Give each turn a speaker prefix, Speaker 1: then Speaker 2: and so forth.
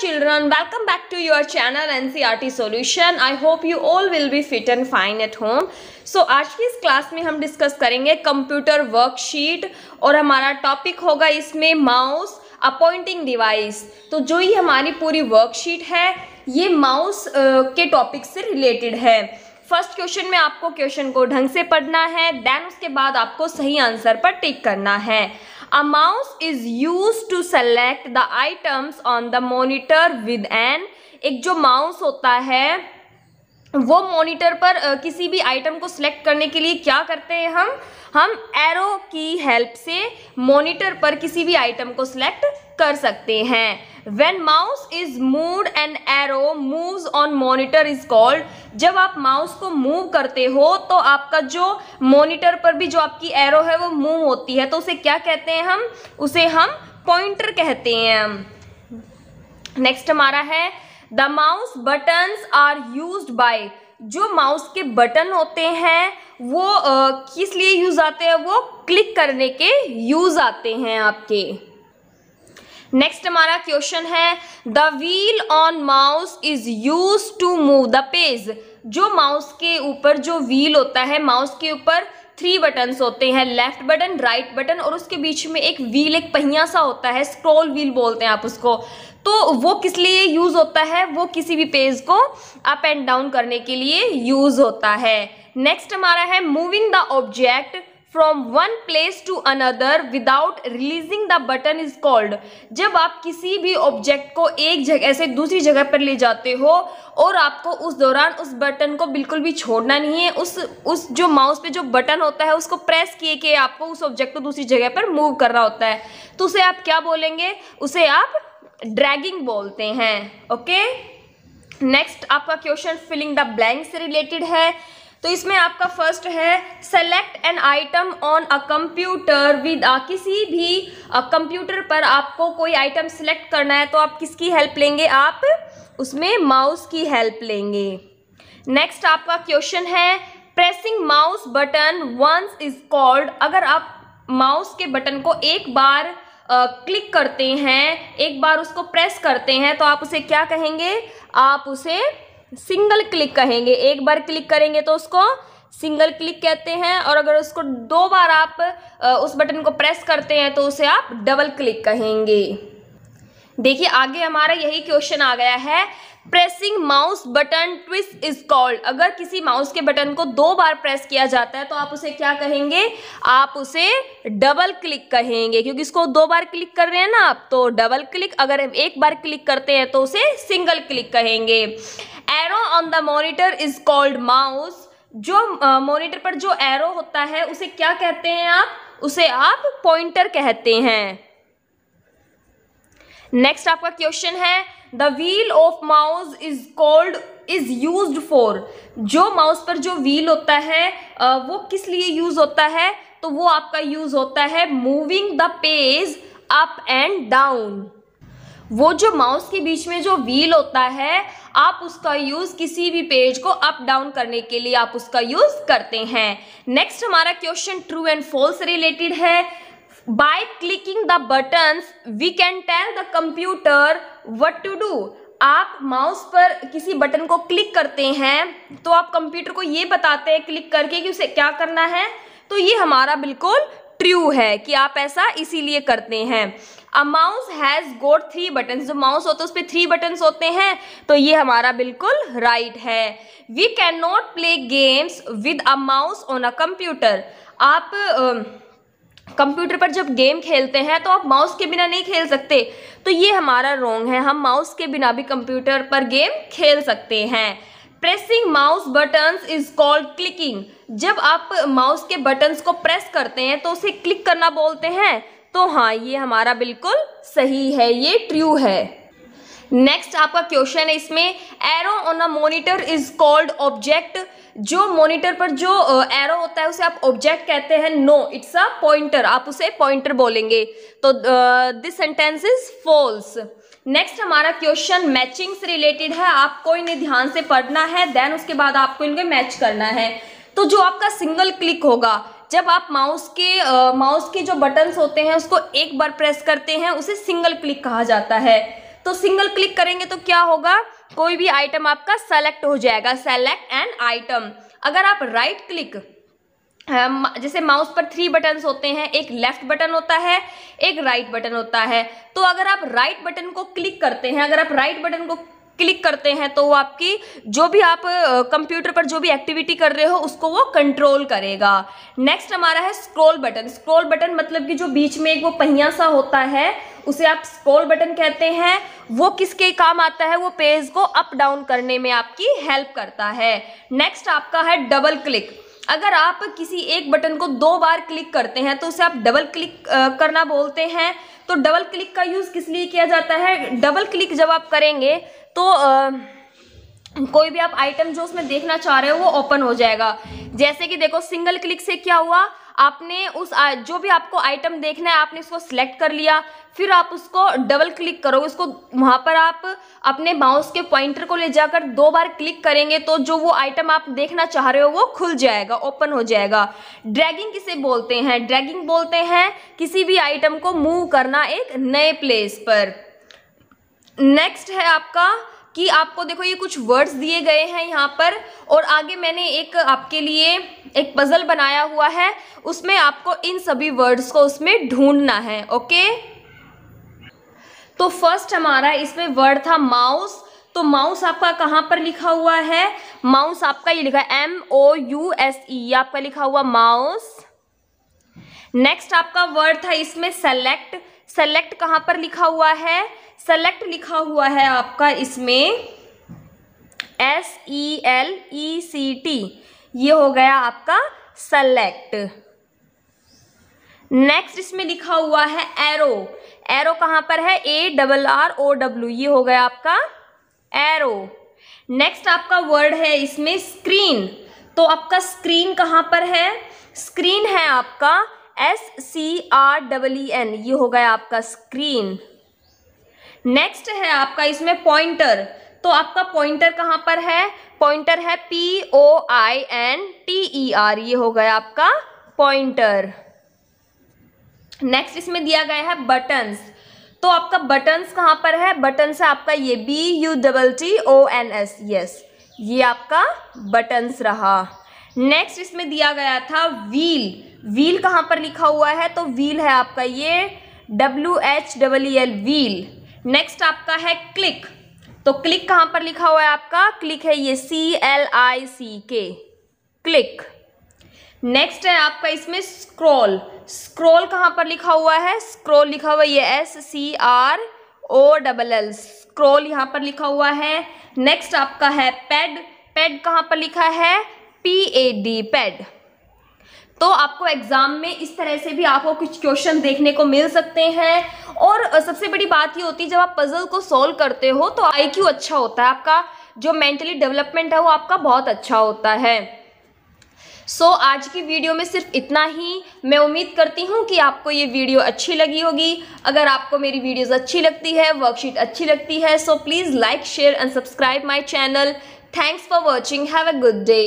Speaker 1: children welcome back to your channel ncrt e solution i hope you all will be fit and fine at home so so, आज की इस class में हम discuss करेंगे computer worksheet और हमारा topic होगा इसमें माउस अपॉइंटिंग डिवाइस तो जो ये हमारी पूरी वर्कशीट है ये माउस के टॉपिक से रिलेटेड है फर्स्ट क्वेश्चन में आपको क्वेश्चन को ढंग से पढ़ना है देन उसके बाद आपको सही आंसर पर टिक करना है A mouse is used to select the items on the monitor with an एक जो mouse होता है वो मॉनिटर पर किसी भी आइटम को सिलेक्ट करने के लिए क्या करते हैं हम हम एरो की हेल्प से मॉनिटर पर किसी भी आइटम को सिलेक्ट कर सकते हैं when mouse is moved an arrow moves on monitor is called जब आप माउस को मूव करते हो तो आपका जो मॉनिटर पर भी जो आपकी एरो है वो मूव होती है तो उसे क्या कहते हैं हम उसे हम पॉइंटर कहते हैं नेक्स्ट हमारा है the mouse button are used by जो माउस के बटन होते हैं वो आ, किस लिए यूज आते हैं वो क्लिक करने के यूज आते हैं आपके नेक्स्ट हमारा क्वेश्चन है the wheel on mouse is used to move the page जो माउस के ऊपर जो व्हील होता है माउस के ऊपर थ्री बटन्स होते हैं लेफ्ट बटन राइट बटन और उसके बीच में एक व्हील एक पहिया सा होता है स्क्रॉल व्हील बोलते हैं आप उसको तो वो किस लिए यूज़ होता है वो किसी भी पेज को अप एंड डाउन करने के लिए यूज़ होता है नेक्स्ट हमारा है moving the object from one place to another without releasing the button is called जब आप किसी भी ऑब्जेक्ट को एक जगह से दूसरी जगह पर ले जाते हो और आपको उस दौरान उस बटन को बिल्कुल भी छोड़ना नहीं है उस उस जो माउस पे जो बटन होता है उसको प्रेस किए के आपको उस ऑब्जेक्ट को दूसरी जगह पर मूव करना होता है तो उसे आप क्या बोलेंगे उसे आप ड्रैगिंग बोलते हैं ओके नेक्स्ट आपका क्वेश्चन फिलिंग द ब्लैंक से रिलेटेड है तो इसमें आपका फर्स्ट है select an item on a computer with किसी भी कंप्यूटर पर आपको कोई आइटम सेलेक्ट करना है तो आप किसकी हेल्प लेंगे आप उसमें माउस की हेल्प लेंगे नेक्स्ट आपका क्वेश्चन है pressing mouse button once is called अगर आप माउस के बटन को एक बार क्लिक करते हैं एक बार उसको प्रेस करते हैं तो आप उसे क्या कहेंगे आप उसे सिंगल क्लिक कहेंगे एक बार क्लिक करेंगे तो उसको सिंगल क्लिक कहते हैं और अगर उसको दो बार आप उस बटन को प्रेस करते हैं तो उसे आप डबल क्लिक कहेंगे देखिए आगे हमारा यही क्वेश्चन आ गया है pressing mouse button twice is called अगर किसी माउस के बटन को दो बार प्रेस किया जाता है तो आप उसे क्या कहेंगे आप उसे डबल क्लिक कहेंगे क्योंकि इसको दो बार क्लिक कर रहे हैं ना आप तो डबल क्लिक अगर एक बार क्लिक करते हैं तो उसे सिंगल क्लिक कहेंगे arrow on the monitor is called mouse जो मॉनिटर uh, पर जो एरो होता है उसे क्या कहते हैं आप उसे आप पॉइंटर कहते हैं नेक्स्ट आपका क्वेश्चन है the wheel of mouse is called is used for जो माउस पर जो व्हील होता है वो किस लिए यूज होता है तो वो आपका यूज होता है moving the page up and down वो जो माउस के बीच में जो व्हील होता है आप उसका यूज किसी भी पेज को अप डाउन करने के लिए आप उसका यूज करते हैं नेक्स्ट हमारा question true and false related है by clicking the buttons we can tell the computer what to do आप माउस पर किसी बटन को क्लिक करते हैं तो आप कंप्यूटर को ये बताते हैं क्लिक करके कि उसे क्या करना है तो ये हमारा बिल्कुल ट्रू है कि आप ऐसा इसीलिए करते हैं a mouse has got three button जो माउस होते हैं उस पर थ्री बटन होते हैं तो ये हमारा बिल्कुल राइट right है we can not play games with a mouse on a computer आप कंप्यूटर पर जब गेम खेलते हैं तो आप माउस के बिना नहीं खेल सकते तो ये हमारा रोंग है हम माउस के बिना भी कंप्यूटर पर गेम खेल सकते हैं pressing mouse buttons is called clicking जब आप माउस के बटन्स को प्रेस करते हैं तो उसे क्लिक करना बोलते हैं तो हाँ ये हमारा बिल्कुल सही है ये ट्रू है नेक्स्ट आपका क्वेश्चन है इसमें arrow on a monitor is called object जो मोनिटर पर जो एरो होता है उसे आप ऑब्जेक्ट कहते हैं नो इट्स अ पॉइंटर आप उसे पॉइंटर बोलेंगे तो this sentence is false next हमारा क्वेश्चन मैचिंग से रिलेटेड है आपको इन्हें ध्यान से पढ़ना है देन उसके बाद आपको इनके मैच करना है तो जो आपका सिंगल क्लिक होगा जब आप माउस के आ, माउस के जो बटन्स होते हैं उसको एक बार प्रेस करते हैं उसे सिंगल क्लिक कहा जाता है तो सिंगल क्लिक करेंगे तो क्या होगा कोई भी आइटम आपका सेलेक्ट हो जाएगा सेलेक्ट एन आइटम अगर आप राइट right क्लिक जैसे माउस पर थ्री बटन्स होते हैं एक लेफ्ट बटन होता है एक राइट right बटन होता है तो अगर आप राइट right बटन को क्लिक करते हैं अगर आप राइट right बटन को क्लिक करते हैं तो वो आपकी जो भी आप कंप्यूटर पर जो भी एक्टिविटी कर रहे हो उसको वो कंट्रोल करेगा नेक्स्ट हमारा है स्क्रॉल बटन स्क्रॉल बटन मतलब कि जो बीच में एक वो पहिया सा होता है उसे आप स्क्रॉल बटन कहते हैं वो किसके काम आता है वो पेज को अप डाउन करने में आपकी हेल्प करता है नेक्स्ट आपका है डबल क्लिक अगर आप किसी एक बटन को दो बार क्लिक करते हैं तो उसे आप डबल क्लिक करना बोलते हैं तो डबल क्लिक का यूज़ किस लिए किया जाता है डबल क्लिक जब आप करेंगे तो आ, कोई भी आप आइटम जो उसमें देखना चाह रहे हो वो ओपन हो जाएगा जैसे कि देखो सिंगल क्लिक से क्या हुआ आपने उस जो भी आपको आइटम देखना है आपने उसको सिलेक्ट कर लिया फिर आप उसको डबल क्लिक करोगे उसको वहाँ पर आप अपने माउस के पॉइंटर को ले जाकर दो बार क्लिक करेंगे तो जो वो आइटम आप देखना चाह रहे हो वो खुल जाएगा ओपन हो जाएगा ड्रैगिंग किसे बोलते हैं ड्रैगिंग बोलते हैं किसी भी आइटम को मूव करना एक नए प्लेस पर नेक्स्ट है आपका कि आपको देखो ये कुछ वर्ड्स दिए गए हैं यहाँ पर और आगे मैंने एक आपके लिए एक पज़ल बनाया हुआ है उसमें आपको इन सभी वर्ड्स को उसमें ढूंढना है ओके तो फर्स्ट हमारा इसमें वर्ड था माउस तो माउस आपका कहाँ पर लिखा हुआ है माउस आपका ये लिखा है M O U S E आपका लिखा हुआ माउस नेक्स्ट आपका वर्ड था इसमें सेलेक्ट सेलेक्ट कहाँ पर लिखा हुआ है सेलेक्ट लिखा हुआ है आपका इसमें S E L E C T ये हो गया आपका सेलेक्ट नेक्स्ट इसमें लिखा हुआ है एरो एरो कहाँ पर है A double R O W ये हो गया आपका एरो नेक्स्ट आपका वर्ड है इसमें स्क्रीन तो आपका स्क्रीन कहाँ पर है स्क्रीन है आपका S C R double E N ये हो गया आपका स्क्रीन नेक्स्ट है आपका इसमें पॉइंटर तो आपका पॉइंटर कहाँ पर है पॉइंटर है P O I N T E R ये हो गया आपका पॉइंटर नेक्स्ट इसमें दिया गया है बटन्स तो आपका बटन्स कहाँ पर है बटन्स है आपका ये B U double T O N S yes ये आपका बटन्स रहा नेक्स्ट इसमें दिया गया था व्हील व्हील कहाँ पर लिखा हुआ है तो व्हील है आपका ये W H double L wheel next आपका है क्लिक तो क्लिक कहाँ पर लिखा हुआ है आपका क्लिक है ये सी एल आई सी के क्लिक नेक्स्ट है आपका इसमें स्क्रॉल स्क्रॉल कहाँ पर लिखा हुआ है स्क्रॉल लिखा हुआ ये S C R O double L scroll यहाँ पर लिखा हुआ है नेक्स्ट आपका है पैड पैड कहाँ पर लिखा है पी ए डी पैड तो आपको एग्ज़ाम में इस तरह से भी आपको कुछ क्वेश्चन देखने को मिल सकते हैं और सबसे बड़ी बात ये होती है जब आप पज़ल को सॉल्व करते हो तो आई अच्छा होता है आपका जो मेंटली डेवलपमेंट है वो आपका बहुत अच्छा होता है सो so, आज की वीडियो में सिर्फ इतना ही मैं उम्मीद करती हूँ कि आपको ये वीडियो अच्छी लगी होगी अगर आपको मेरी वीडियोस अच्छी लगती है वर्कशीट अच्छी लगती है so please like share and subscribe my channel thanks for watching have a good day